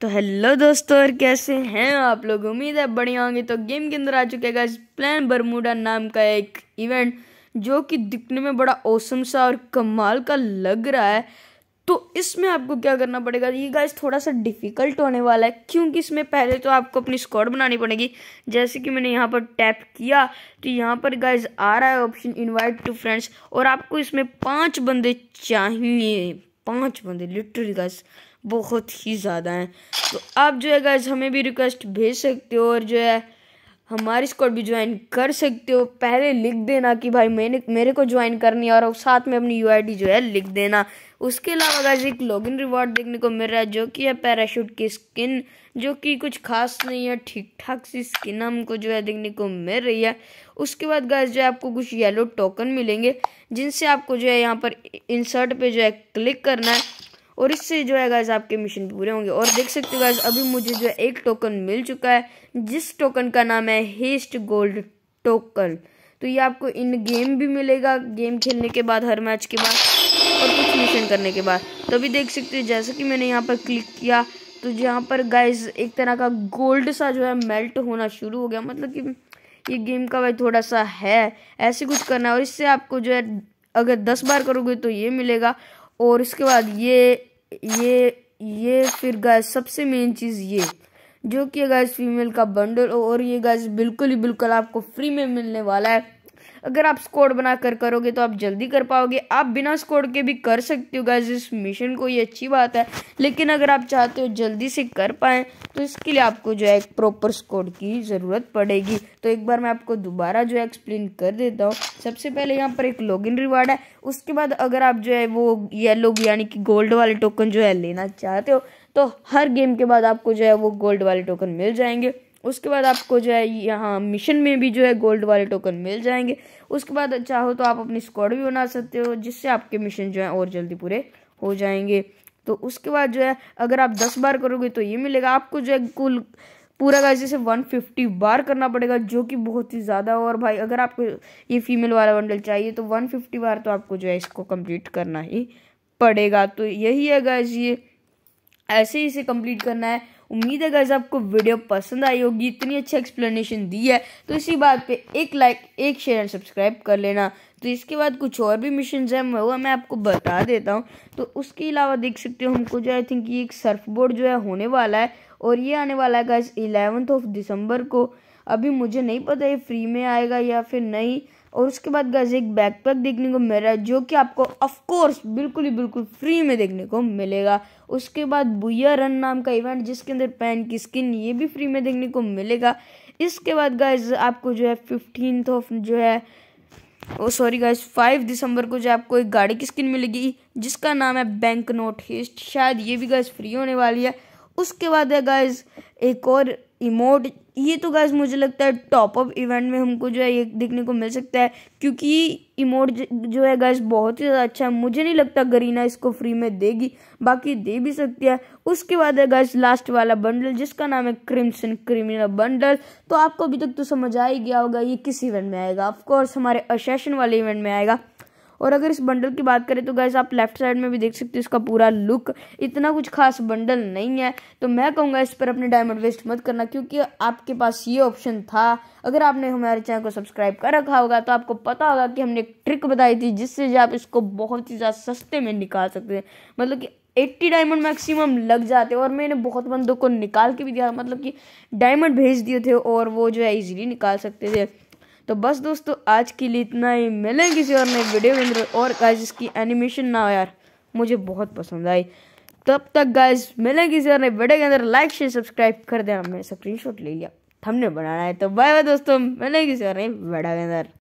तो हेलो दोस्तों और कैसे हैं आप लोग उम्मीद है बढ़िया होंगे तो गेम के अंदर आ चुके हैं प्लान बरमूडा नाम का एक इवेंट जो कि दिखने में बड़ा औसम सा और कमाल का लग रहा है तो इसमें आपको क्या करना पड़ेगा ये गाइस थोड़ा सा डिफ़िकल्ट होने वाला है क्योंकि इसमें पहले तो आपको अपनी स्क्वाड बनानी पड़ेगी जैसे कि मैंने यहाँ पर टैप किया तो यहाँ पर गाइस आ रहा है ऑप्शन इनवाइट टू फ्रेंड्स और आपको इसमें पांच बंदे चाहिए पांच बंदे लिटरली गाइस बहुत ही ज़्यादा हैं तो आप जो है गैस हमें भी रिक्वेस्ट भेज सकते हो और जो है हमारी स्कॉट भी ज्वाइन कर सकते हो पहले लिख देना कि भाई मैंने मेरे को ज्वाइन करनी है और साथ में अपनी यू जो है लिख देना उसके अलावा गैस एक लॉगिन रिवॉर्ड देखने को मिल रहा है जो कि है पैराशूट की स्किन जो कि कुछ खास नहीं है ठीक ठाक सी स्किन हमको जो है देखने को मिल रही है उसके बाद गैस जो है आपको कुछ येलो टोकन मिलेंगे जिनसे आपको जो है यहाँ पर इंसर्ट पर जो है क्लिक करना है और इससे जो है गैस आपके मिशन पूरे होंगे और देख सकते हो गाइज़ अभी मुझे जो है एक टोकन मिल चुका है जिस टोकन का नाम है हेस्ट गोल्ड टोकन तो ये आपको इन गेम भी मिलेगा गेम खेलने के बाद हर मैच के बाद और कुछ मिशन करने के बाद तो अभी देख सकते हो जैसे कि मैंने यहाँ पर क्लिक किया तो यहाँ पर गाइज एक तरह का गोल्ड सा जो है मेल्ट होना शुरू हो गया मतलब कि ये गेम का भाई थोड़ा सा है ऐसे कुछ करना है और इससे आपको जो है अगर दस बार करोगे तो ये मिलेगा और इसके बाद ये ये ये फिर गैस सबसे मेन चीज़ ये जो कि गैस फीमेल का बंडल और ये गैस बिल्कुल ही बिल्कुल आपको फ्री में मिलने वाला है अगर आप स्कोर बनाकर करोगे तो आप जल्दी कर पाओगे आप बिना स्कोर के भी कर सकते हो गाइज इस मिशन को ये अच्छी बात है लेकिन अगर आप चाहते हो जल्दी से कर पाएँ तो इसके लिए आपको जो है एक प्रॉपर स्कोर की ज़रूरत पड़ेगी तो एक बार मैं आपको दोबारा जो है एक्सप्लेन कर देता हूँ सबसे पहले यहाँ पर एक लॉग रिवार्ड है उसके बाद अगर आप जो है वो येलो यानी कि गोल्ड वाले टोकन जो है लेना चाहते हो तो हर गेम के बाद आपको जो है वो गोल्ड वाले टोकन मिल जाएंगे उसके बाद आपको जो है यहाँ मिशन में भी जो है गोल्ड वाले टोकन मिल जाएंगे उसके बाद चाहो तो आप अपनी स्क्वाड भी बना सकते हो जिससे आपके मिशन जो है और जल्दी पूरे हो जाएंगे तो उसके बाद जो है अगर आप दस बार करोगे तो ये मिलेगा आपको जो है कुल पूरा गाइस जैसे वन फिफ्टी बार करना पड़ेगा जो कि बहुत ही ज़्यादा और भाई अगर आपको ये फीमेल वाला बंडल चाहिए तो वन फिफ्टी बार तो आपको जो है इसको कंप्लीट करना ही पड़ेगा तो यही है गाइस ये ऐसे ही इसे कंप्लीट करना है उम्मीद है गैस आपको वीडियो पसंद आई होगी इतनी अच्छी एक्सप्लेनेशन दी है तो इसी बात पे एक लाइक एक शेयर एंड सब्सक्राइब कर लेना तो इसके बाद कुछ और भी मिशन हैं वो मैं आपको बता देता हूँ तो उसके अलावा देख सकते हो हमको जो आई थिंक ये एक सर्फ बोर्ड जो है होने वाला है और ये आने वाला है गाइज इलेवंथ ऑफ दिसंबर को अभी मुझे नहीं पता ये फ्री में आएगा या फिर नहीं और उसके बाद गैस एक बैकपैक देखने को मिल रहा है जो कि आपको ऑफकोर्स बिल्कुल ही बिल्कुल फ्री में देखने को मिलेगा उसके बाद बुया रन नाम का इवेंट जिसके अंदर पैन की स्किन ये भी फ्री में देखने को मिलेगा इसके बाद गैस आपको जो है फिफ्टीन ऑफ जो है ओ सॉरी गाइज फाइव दिसंबर को जो आपको एक गाड़ी की स्किन मिलेगी जिसका नाम है बैंक नोट हिस्ट शायद ये भी गाइज फ्री होने वाली है उसके बाद है गाइज एक और इमोट ये तो गैस मुझे लगता है टॉप अप इवेंट में हमको जो है ये देखने को मिल सकता है क्योंकि इमोट जो है गैस बहुत ही ज़्यादा अच्छा है मुझे नहीं लगता गरीना इसको फ्री में देगी बाकी दे भी सकती है उसके बाद है गैस लास्ट वाला बंडल जिसका नाम है क्रिमसन क्रिमिनल बंडल तो आपको अभी तक तो समझ आ ही गया होगा ये किस इवेंट में आएगा ऑफकोर्स हमारे असेशन वाले इवेंट में आएगा और अगर इस बंडल की बात करें तो गैस आप लेफ्ट साइड में भी देख सकते हो इसका पूरा लुक इतना कुछ खास बंडल नहीं है तो मैं कहूँगा इस पर अपने डायमंड वेस्ट मत करना क्योंकि आपके पास ये ऑप्शन था अगर आपने हमारे चैनल को सब्सक्राइब कर रखा होगा तो आपको पता होगा कि हमने एक ट्रिक बताई थी जिससे आप इसको बहुत ही ज़्यादा सस्ते में निकाल सकते हैं मतलब कि एट्टी डायमंड मैक्सिमम लग जाते और मैंने बहुत बंदों को निकाल के भी दिया मतलब कि डायमंड भेज दिए थे और वो जो है इजीली निकाल सकते थे तो बस दोस्तों आज के लिए इतना ही मिलेंगे किसी और नए वीडियो के अंदर और गाइज इसकी एनिमेशन ना यार मुझे बहुत पसंद आई तब तक गाइज मिलेंगे किसी और नए वीडियो के अंदर लाइक शेयर सब्सक्राइब कर देना मैं स्क्रीन ले लिया हमने बनाना है तो बाय बाय दोस्तों मिलेंगे किसी और नए वीडियो के अंदर